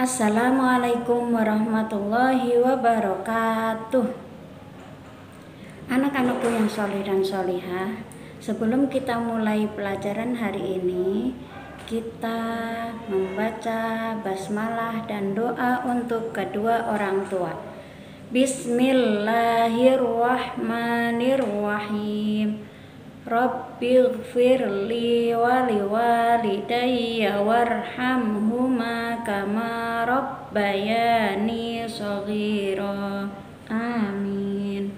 Assalamualaikum warahmatullahi wabarakatuh Anak-anakku yang soleh dan solehah Sebelum kita mulai pelajaran hari ini Kita membaca basmalah dan doa untuk kedua orang tua Bismillahirrahmanirrahim Rabbi gfirli wali walidayya warhamhuma kama rabbayani saghira. Amin.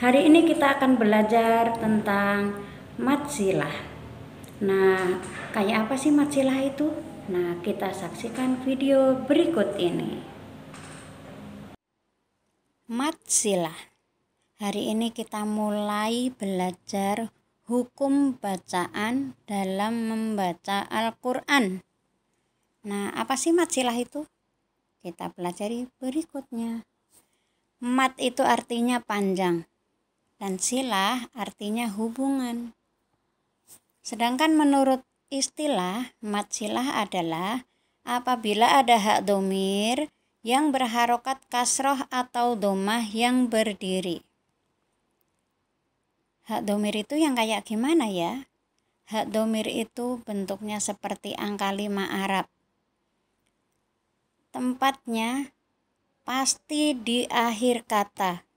Hari ini kita akan belajar tentang matsilah. Nah, kayak apa sih matsilah itu? Nah, kita saksikan video berikut ini. Matsilah Hari ini kita mulai belajar hukum bacaan dalam membaca Al-Quran. Nah, apa sih mat silah itu? Kita pelajari berikutnya. Mat itu artinya panjang dan silah artinya hubungan. Sedangkan menurut istilah, mat silah adalah apabila ada hak domir yang berharokat kasroh atau domah yang berdiri. Hak domir itu yang kayak gimana ya? Hak domir itu bentuknya seperti angka lima Arab. Tempatnya pasti di akhir kata.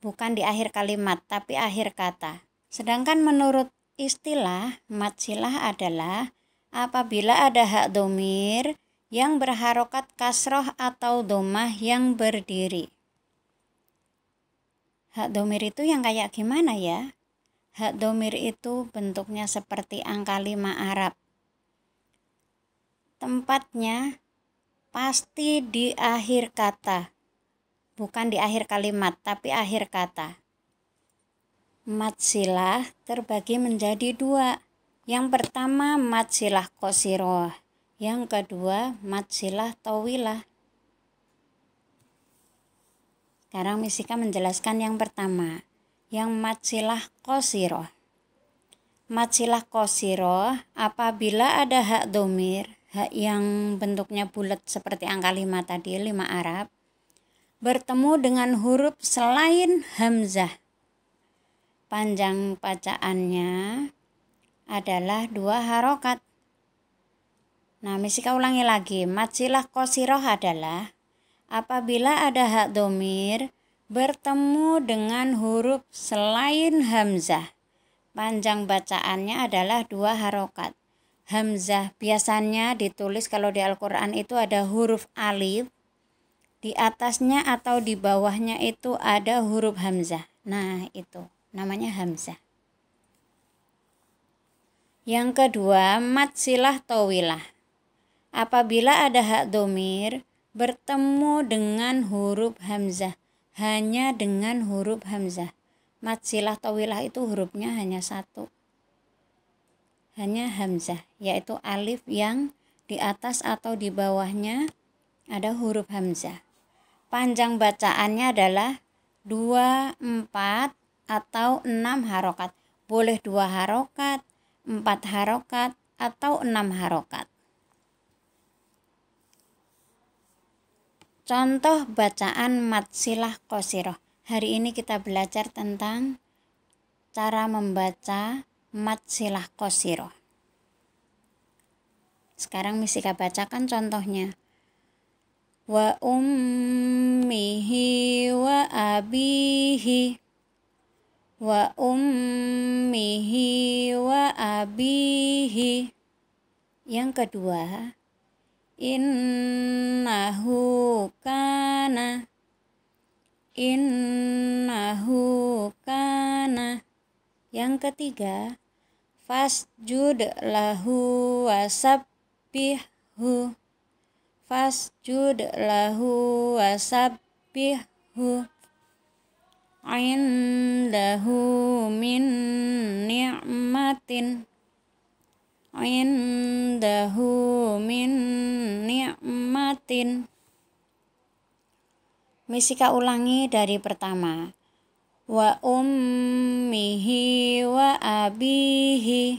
Bukan di akhir kalimat, tapi akhir kata. Sedangkan menurut istilah, matsilah adalah apabila ada hak domir yang berharokat kasroh atau domah yang berdiri. Hak domir itu yang kayak gimana ya? Hak domir itu bentuknya seperti angka 5 Arab. Tempatnya pasti di akhir kata. Bukan di akhir kalimat, tapi akhir kata. Mat silah terbagi menjadi dua. Yang pertama mat silah kosiroh. Yang kedua mat silah towilah. Sekarang Misika menjelaskan yang pertama, yang matsilah kosiroh. Matsilah kosiroh apabila ada hak domir, hak yang bentuknya bulat seperti angka lima tadi, lima Arab, bertemu dengan huruf selain hamzah. Panjang bacaannya adalah dua harokat. Nah, Misika ulangi lagi, matsilah kosiroh adalah apabila ada hak domir bertemu dengan huruf selain hamzah. Panjang bacaannya adalah dua harokat. Hamzah biasanya ditulis kalau di Al-Quran itu ada huruf alif. Di atasnya atau di bawahnya itu ada huruf hamzah. Nah itu namanya hamzah. Yang kedua, matsilah towilah. Apabila ada hak domir, bertemu dengan huruf hamzah hanya dengan huruf hamzah matsilah silah wilah itu hurufnya hanya satu hanya hamzah yaitu alif yang di atas atau di bawahnya ada huruf hamzah panjang bacaannya adalah 2, 4 atau 6 harokat boleh dua harokat 4 harokat atau 6 harokat Contoh bacaan matsilah silah kosiroh. Hari ini kita belajar tentang cara membaca matsilah silah kosiroh. Sekarang Misika bacakan contohnya. Wa ummihi wa abihi wa ummihi wa abihi. Yang kedua, innahu kana innahu kana yang ketiga fasjud lahu wasabbihu fasjud lahu wasabbihu indahu min ni'matin indahu min ni'matin Misika ulangi dari pertama. Wa ummihi wa abihi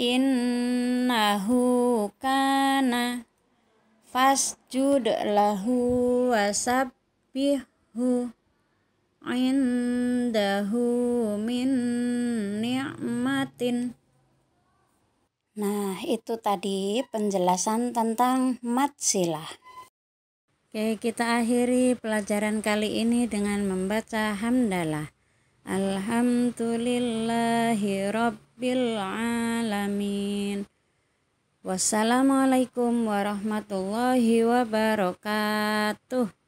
innahu kana fasjud lahu wasabbihhu indahu min ni'matin Nah, itu tadi penjelasan tentang matsilah. Oke, kita akhiri pelajaran kali ini dengan membaca hamdalah. Alhamdulillahi rabbil alamin. Wassalamualaikum warahmatullahi wabarakatuh.